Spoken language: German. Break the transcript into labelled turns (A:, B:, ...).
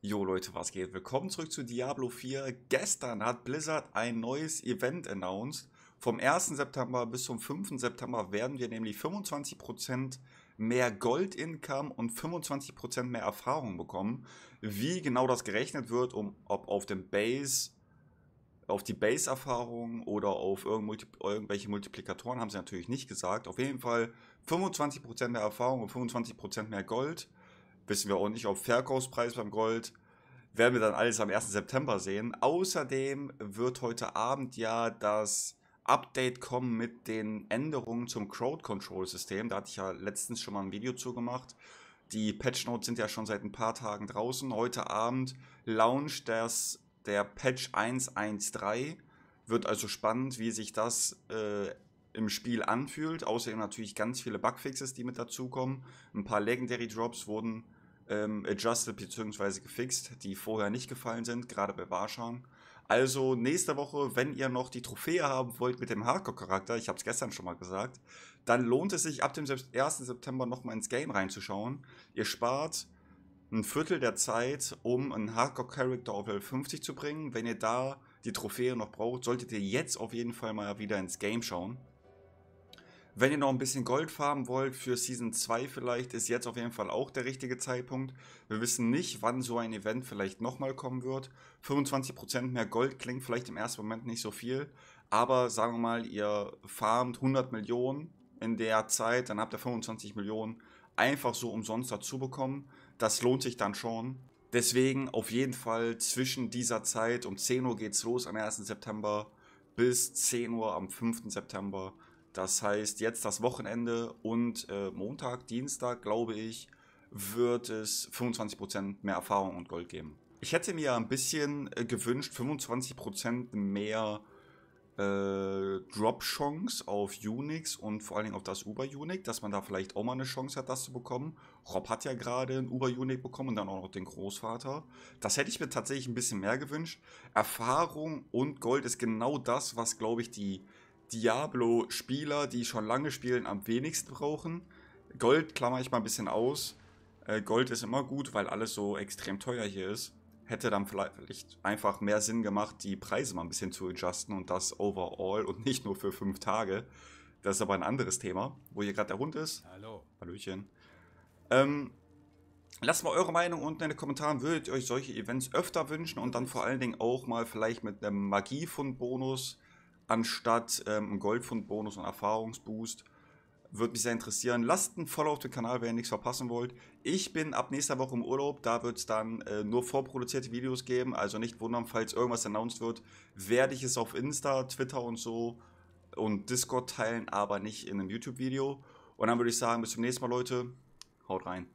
A: Jo Leute, was geht? Willkommen zurück zu Diablo 4. Gestern hat Blizzard ein neues Event announced. Vom 1. September bis zum 5. September werden wir nämlich 25% mehr Gold-Income und 25% mehr Erfahrung bekommen. Wie genau das gerechnet wird, um, ob auf dem Base, auf die Base-Erfahrung oder auf irgendwelche Multiplikatoren, haben sie natürlich nicht gesagt. Auf jeden Fall 25% mehr Erfahrung und 25% mehr Gold Wissen wir auch nicht, ob Verkaufspreis beim Gold. Werden wir dann alles am 1. September sehen. Außerdem wird heute Abend ja das Update kommen mit den Änderungen zum Crowd Control System. Da hatte ich ja letztens schon mal ein Video zu gemacht. Die Patch Notes sind ja schon seit ein paar Tagen draußen. Heute Abend launcht das, der Patch 1.1.3. Wird also spannend, wie sich das äh, im Spiel anfühlt. Außerdem natürlich ganz viele Bugfixes, die mit dazukommen. Ein paar Legendary Drops wurden ähm, adjusted bzw. gefixt, die vorher nicht gefallen sind, gerade bei Warschang. Also nächste Woche, wenn ihr noch die Trophäe haben wollt mit dem Hardcore-Charakter, ich habe es gestern schon mal gesagt, dann lohnt es sich ab dem 1. September nochmal ins Game reinzuschauen. Ihr spart ein Viertel der Zeit, um einen Hardcore-Charakter auf Level 50 zu bringen. Wenn ihr da die Trophäe noch braucht, solltet ihr jetzt auf jeden Fall mal wieder ins Game schauen. Wenn ihr noch ein bisschen Gold farmen wollt für Season 2 vielleicht, ist jetzt auf jeden Fall auch der richtige Zeitpunkt. Wir wissen nicht, wann so ein Event vielleicht nochmal kommen wird. 25% mehr Gold klingt vielleicht im ersten Moment nicht so viel, aber sagen wir mal, ihr farmt 100 Millionen in der Zeit, dann habt ihr 25 Millionen einfach so umsonst dazu bekommen. Das lohnt sich dann schon. Deswegen auf jeden Fall zwischen dieser Zeit, um 10 Uhr geht es los am 1. September bis 10 Uhr am 5. September, das heißt, jetzt das Wochenende und äh, Montag, Dienstag, glaube ich, wird es 25% mehr Erfahrung und Gold geben. Ich hätte mir ein bisschen äh, gewünscht, 25% mehr äh, Drop-Chance auf Unix und vor allen Dingen auf das Uber-Unix, dass man da vielleicht auch mal eine Chance hat, das zu bekommen. Rob hat ja gerade ein Uber-Unix bekommen und dann auch noch den Großvater. Das hätte ich mir tatsächlich ein bisschen mehr gewünscht. Erfahrung und Gold ist genau das, was, glaube ich, die Diablo-Spieler, die schon lange spielen, am wenigsten brauchen. Gold klammer ich mal ein bisschen aus. Äh, Gold ist immer gut, weil alles so extrem teuer hier ist. Hätte dann vielleicht einfach mehr Sinn gemacht, die Preise mal ein bisschen zu adjusten und das overall und nicht nur für fünf Tage. Das ist aber ein anderes Thema, wo hier gerade der Hund ist. Hallo. Hallöchen. Ähm, lasst mal eure Meinung unten in den Kommentaren. Würdet ihr euch solche Events öfter wünschen und dann vor allen Dingen auch mal vielleicht mit einem Magiefund-Bonus anstatt ähm, Goldfundbonus und Erfahrungsboost. Würde mich sehr interessieren. Lasst ein Follow auf den Kanal, wenn ihr nichts verpassen wollt. Ich bin ab nächster Woche im Urlaub. Da wird es dann äh, nur vorproduzierte Videos geben. Also nicht wundern, falls irgendwas announced wird, werde ich es auf Insta, Twitter und so und Discord teilen, aber nicht in einem YouTube-Video. Und dann würde ich sagen, bis zum nächsten Mal, Leute. Haut rein.